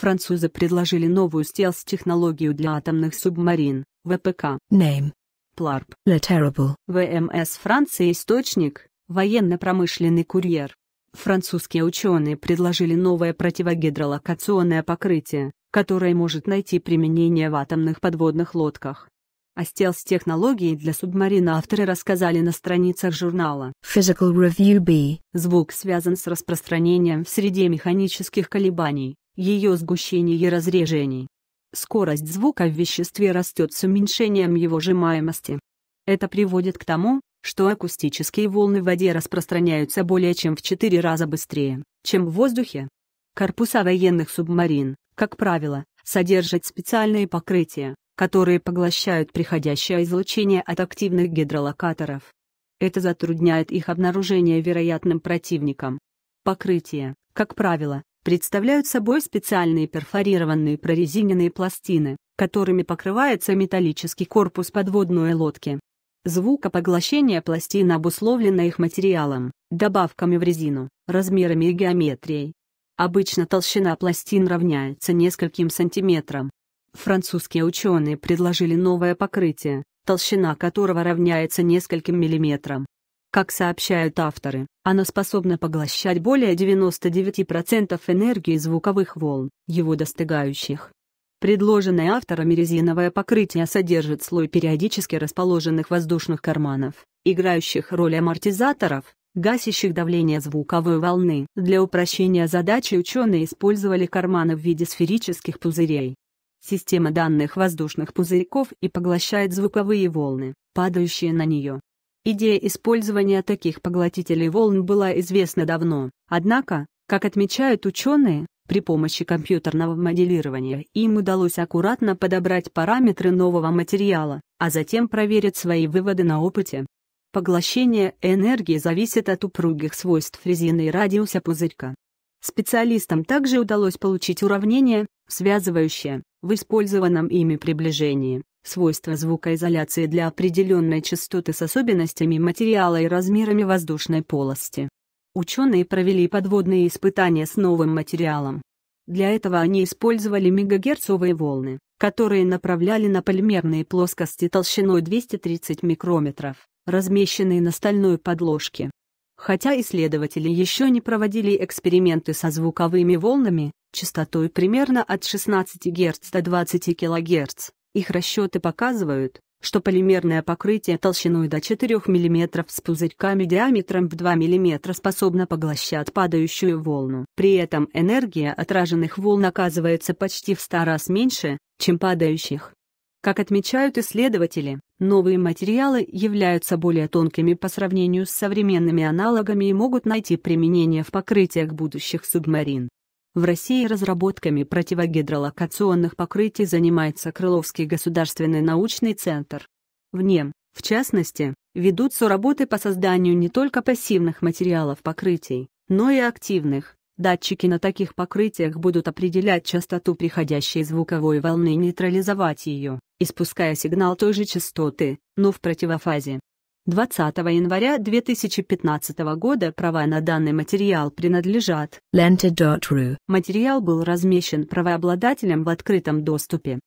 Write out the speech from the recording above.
французы предложили новую стелс-технологию для атомных субмарин, ВПК. Name. Пларп. Le Terrible. ВМС Франции Источник, военно-промышленный курьер. Французские ученые предложили новое противогидролокационное покрытие, которое может найти применение в атомных подводных лодках. О стелс-технологии для субмарин авторы рассказали на страницах журнала. Physical Review B. Звук связан с распространением в среде механических колебаний, ее сгущений и разрежений. Скорость звука в веществе растет с уменьшением его сжимаемости. Это приводит к тому, что акустические волны в воде распространяются более чем в 4 раза быстрее, чем в воздухе. Корпуса военных субмарин, как правило, содержат специальные покрытия, которые поглощают приходящее излучение от активных гидролокаторов. Это затрудняет их обнаружение вероятным противникам. Покрытие, как правило, представляют собой специальные перфорированные прорезиненные пластины, которыми покрывается металлический корпус подводной лодки. Звукопоглощение пластин обусловлено их материалом, добавками в резину, размерами и геометрией. Обычно толщина пластин равняется нескольким сантиметрам. Французские ученые предложили новое покрытие, толщина которого равняется нескольким миллиметрам, как сообщают авторы, оно способно поглощать более 99% энергии звуковых волн, его достигающих. Предложенное авторами резиновое покрытие содержит слой периодически расположенных воздушных карманов, играющих роль амортизаторов, гасящих давление звуковой волны. Для упрощения задачи ученые использовали карманы в виде сферических пузырей. Система данных воздушных пузырьков и поглощает звуковые волны, падающие на нее. Идея использования таких поглотителей волн была известна давно, однако, как отмечают ученые, при помощи компьютерного моделирования им удалось аккуратно подобрать параметры нового материала, а затем проверить свои выводы на опыте. Поглощение энергии зависит от упругих свойств резины и радиуса пузырька. Специалистам также удалось получить уравнение, связывающее, в использованном ими приближении, Свойства звукоизоляции для определенной частоты с особенностями материала и размерами воздушной полости. Ученые провели подводные испытания с новым материалом. Для этого они использовали мегагерцовые волны, которые направляли на полимерные плоскости толщиной 230 микрометров, размещенные на стальной подложке. Хотя исследователи еще не проводили эксперименты со звуковыми волнами, частотой примерно от 16 Гц до 20 кГц, их расчеты показывают, что полимерное покрытие толщиной до 4 мм с пузырьками диаметром в 2 мм способно поглощать падающую волну. При этом энергия отраженных волн оказывается почти в 100 раз меньше, чем падающих. Как отмечают исследователи, новые материалы являются более тонкими по сравнению с современными аналогами и могут найти применение в покрытиях будущих субмарин. В России разработками противогидролокационных покрытий занимается Крыловский государственный научный центр. В нем, в частности, ведутся работы по созданию не только пассивных материалов покрытий, но и активных. Датчики на таких покрытиях будут определять частоту приходящей звуковой волны и нейтрализовать ее, испуская сигнал той же частоты, но в противофазе. 20 января 2015 года права на данный материал принадлежат Lenta.ru. Материал был размещен правообладателем в открытом доступе.